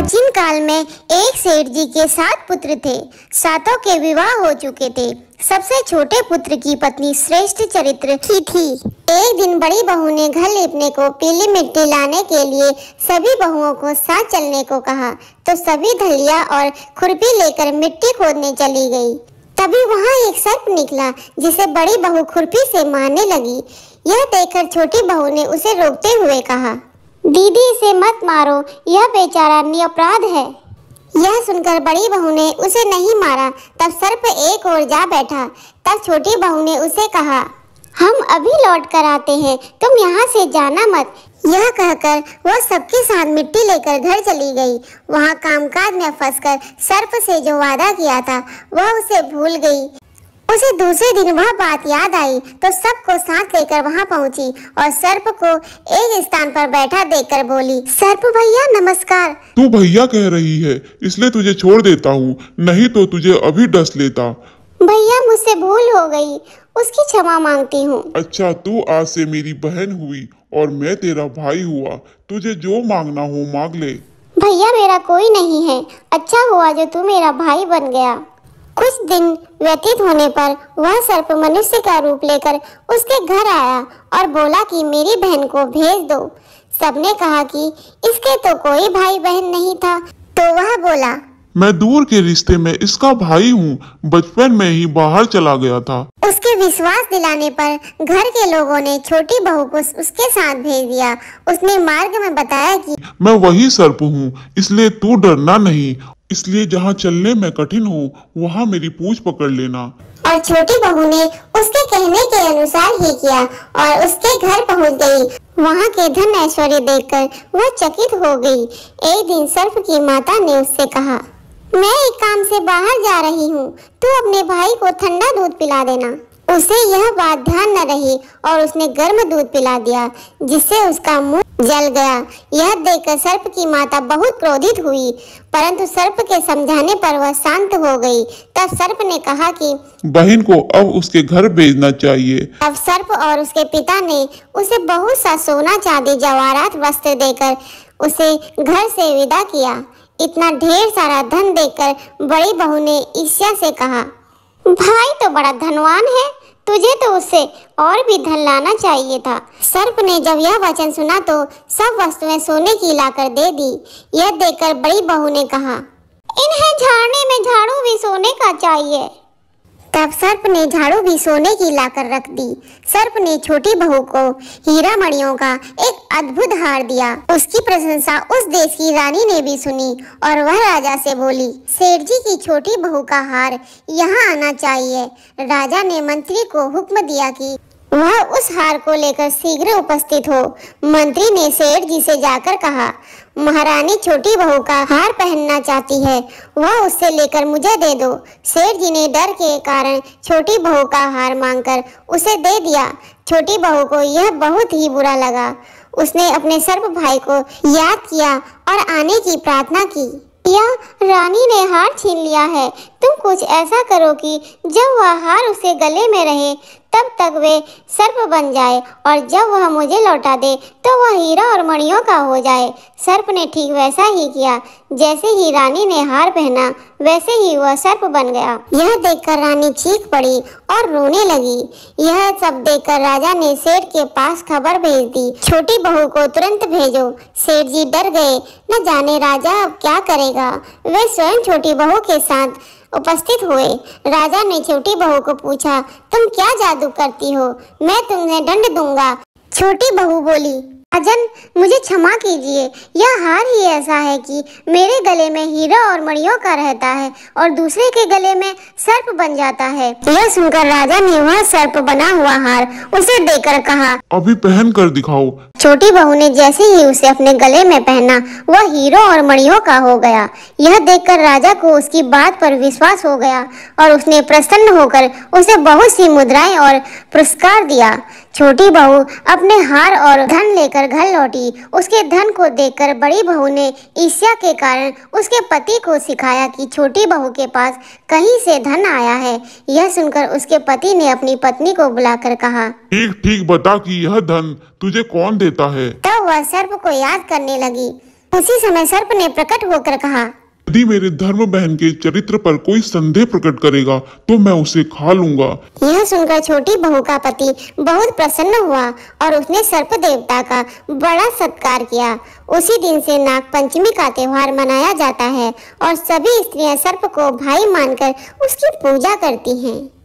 प्राचीन काल में एक सेठ जी के सात पुत्र थे सातों के विवाह हो चुके थे सबसे छोटे पुत्र की पत्नी श्रेष्ठ चरित्र की थी एक दिन बड़ी बहू ने घर लेपने को पीली मिट्टी लाने के लिए सभी बहुओं को साथ चलने को कहा तो सभी धलिया और खुरपी लेकर मिट्टी खोदने चली गई तभी वहाँ एक सर्प निकला जिसे बड़ी बहू खुरपी से मारने लगी यह देखकर छोटी बहू ने उसे रोकते हुए कहा दीदी इसे मत मारो यह बेचारा निरपराध है यह सुनकर बड़ी बहू ने उसे नहीं मारा तब सर्प एक और जा बैठा तब छोटी बहू ने उसे कहा हम अभी लौट कर आते हैं तुम यहाँ से जाना मत यह कहकर वह सबके साथ मिट्टी लेकर घर चली गई वहाँ कामकाज में फंसकर सर्प से जो वादा किया था वह उसे भूल गई उसे दूसरे दिन वह बात याद आई तो सबको साथ लेकर वहाँ पहुँची और सर्प को एक स्थान पर बैठा देखकर बोली सर्प भैया नमस्कार तू भैया कह रही है इसलिए तुझे छोड़ देता हूँ नहीं तो तुझे अभी डस लेता भैया मुझसे भूल हो गई उसकी क्षमा मांगती हूँ अच्छा तू आज से मेरी बहन हुई और मैं तेरा भाई हुआ तुझे जो मांगना हो मांग ले भैया मेरा कोई नहीं है अच्छा हुआ जो तू मेरा भाई बन गया कुछ दिन व्यतीत होने पर वह सर्प मनुष्य का रूप लेकर उसके घर आया और बोला कि मेरी बहन को भेज दो सबने कहा कि इसके तो कोई भाई बहन नहीं था तो वह बोला मैं दूर के रिश्ते में इसका भाई हूँ बचपन में ही बाहर चला गया था उसके विश्वास दिलाने पर घर के लोगों ने छोटी बहू को उसके साथ भेज दिया उसने मार्ग में बताया कि मैं वही सर्प हूँ इसलिए तू डरना नहीं इसलिए जहाँ चलने में कठिन हो वहाँ मेरी पूछ पकड़ लेना और छोटी बहू ने उसके कहने के अनुसार ही किया और उसके घर पहुँच गई वहाँ के धन ऐश्वर्य देखकर वो चकित हो गई एक दिन सर्फ की माता ने उससे कहा मैं एक काम से बाहर जा रही हूँ तू अपने भाई को ठंडा दूध पिला देना उसे यह बात ध्यान न रही और उसने गर्म दूध पिला दिया जिससे उसका मुंह जल गया यह देखकर सर्प की माता बहुत क्रोधित हुई परंतु सर्प के समझाने पर वह शांत हो गई तब सर्प ने कहा कि बहन को अब उसके घर भेजना चाहिए तब सर्प और उसके पिता ने उसे बहुत सा सोना चांदी जवाहरात वस्त्र देकर उसे घर से विदा किया इतना ढेर सारा धन देकर बड़ी बहू ने ईर्ष्या से कहा भाई तो बड़ा धनवान है तुझे तो उससे और भी धन लाना चाहिए था सर्प ने जब यह वचन सुना तो सब वस्तुएं सोने की लाकर दे दी यह देखकर बड़ी बहू ने कहा इन्हें झाड़ने में झाड़ू भी सोने का चाहिए तब सर्प ने झाड़ू भी सोने की लाकर रख दी सर्प ने छोटी बहू को हीरा मणियों का एक अद्भुत हार दिया उसकी प्रशंसा उस देश की रानी ने भी सुनी और वह राजा से बोली सेठ जी की छोटी बहू का हार यहाँ आना चाहिए राजा ने मंत्री को हुक्म दिया कि वह उस हार को लेकर शीघ्र उपस्थित हो मंत्री ने सेठ जी से जाकर कहा महारानी छोटी बहू का हार पहनना चाहती है वह उससे लेकर मुझे दे दो सेठ जी ने डर के कारण छोटी बहू का हार मांगकर उसे दे दिया छोटी बहू को यह बहुत ही बुरा लगा उसने अपने सर्व भाई को याद किया और आने की प्रार्थना की या रानी ने हार छीन लिया है तुम कुछ ऐसा करो कि जब वह हार उसे गले में रहे तब तक वे सर्प बन जाए और जब वह मुझे लौटा दे तो वह हीरा और मणियों का हो जाए सर्प ने ठीक वैसा ही किया जैसे ही रानी ने हार पहना वैसे ही वह सर्प बन गया यह देखकर रानी चीख पड़ी और रोने लगी यह सब देखकर राजा ने सेठ के पास खबर भेज दी छोटी बहू को तुरंत भेजो सेठ जी डर गए न जाने राजा अब क्या करेगा वे स्वयं छोटी बहू के साथ उपस्थित हुए राजा ने छोटी बहू को पूछा तुम क्या जादू करती हो मैं तुम्हें दंड दूंगा छोटी बहू बोली अजन मुझे क्षमा कीजिए यह हार ही ऐसा है कि मेरे गले में हीरा और मणियों का रहता है और दूसरे के गले में सर्प बन जाता है यह सुनकर राजा ने वह सर्प बना हुआ हार उसे देकर कहा अभी पहन कर दिखाओ छोटी बहू ने जैसे ही उसे अपने गले में पहना वह हीरो और मणियों का हो गया यह देखकर राजा को उसकी बात पर विश्वास हो गया और उसने प्रसन्न होकर उसे बहुत सी मुद्राएं और पुरस्कार दिया छोटी बहू अपने हार और धन लेकर लेकर घर लौटी उसके धन को देखकर बड़ी बहू ने ईर्ष्या के कारण उसके पति को सिखाया कि छोटी बहू के पास कहीं से धन आया है यह सुनकर उसके पति ने अपनी पत्नी को बुलाकर कहा ठीक ठीक बता कि यह धन तुझे कौन देता है तब तो वह सर्प को याद करने लगी उसी समय सर्प ने प्रकट होकर कहा यदि मेरे धर्म बहन के चरित्र पर कोई संदेह प्रकट करेगा तो मैं उसे खा लूंगा यह सुनकर छोटी बहू का पति बहुत प्रसन्न हुआ और उसने सर्प देवता का बड़ा सत्कार किया उसी दिन से नाग पंचमी का त्योहार मनाया जाता है और सभी स्त्रियां सर्प को भाई मानकर उसकी पूजा करती हैं।